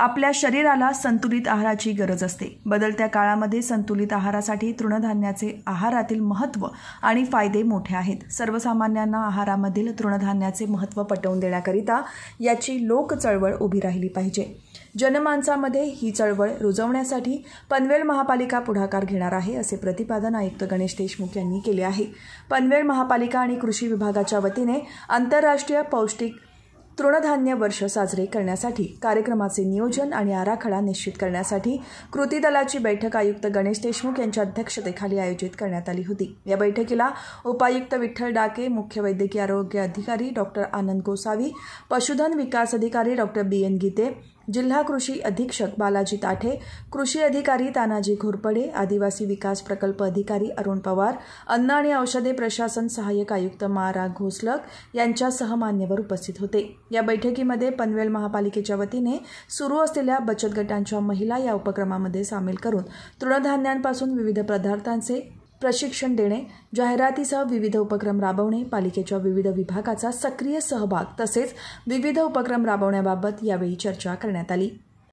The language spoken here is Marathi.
आपल्या शरीराला संतुलित आहाराची गरज असते बदलत्या काळामध्ये संतुलित आहारासाठी तृणधान्याचे आहारातील महत्त्व आणि फायदे मोठे आहेत सर्वसामान्यांना आहारामधील तृणधान्याचे महत्त्व पटवून देण्याकरिता याची लोक चळवळ उभी राहिली पाहिजे जनमानसामध्ये ही चळवळ रुजवण्यासाठी पनवेल महापालिका पुढाकार घेणार आहे असे प्रतिपादन आयुक्त गणेश देशमुख यांनी केले आहे पनवेल महापालिका आणि कृषी विभागाच्या वतीने आंतरराष्ट्रीय पौष्टिक तृणधान्य वर्ष साजरे करण्यासाठी कार्यक्रमाचे नियोजन आणि आराखडा निश्चित करण्यासाठी कृती दलाची बैठक आयुक्त गणेश देशमुख यांच्या अध्यक्षतेखाली आयोजित करण्यात आली होती या बैठकीला उपायुक्त विठ्ठल डाके मुख्य वैद्यकीय आरोग्य अधिकारी डॉक्टर आनंद गोसावी पशुधन विकास अधिकारी डॉक्टर बी एन गीते जिल्हा कृषी अधीक्षक बालाजी ताठे कृषी अधिकारी तानाजी घोरपडे आदिवासी विकास प्रकल्प अधिकारी अरुण पवार अन्न आणि औषधे प्रशासन सहाय्यक आयुक्त मारा घोसलक यांच्या मान्यवर उपस्थित होते या बैठकीमध्ये पनवेल महापालिकेच्या वतीने सुरू असलेल्या बचत गटांच्या महिला या उपक्रमामध्ये सामील करून तृणधान्यांपासून विविध पदार्थांचे प्रशिक्षण देणे जाहिरातीसह विविध उपक्रम राबवणे पालिकेच्या विविध विभागाचा सक्रिय सहभाग तसेच विविध उपक्रम राबवण्याबाबत यावेळी चर्चा करण्यात आली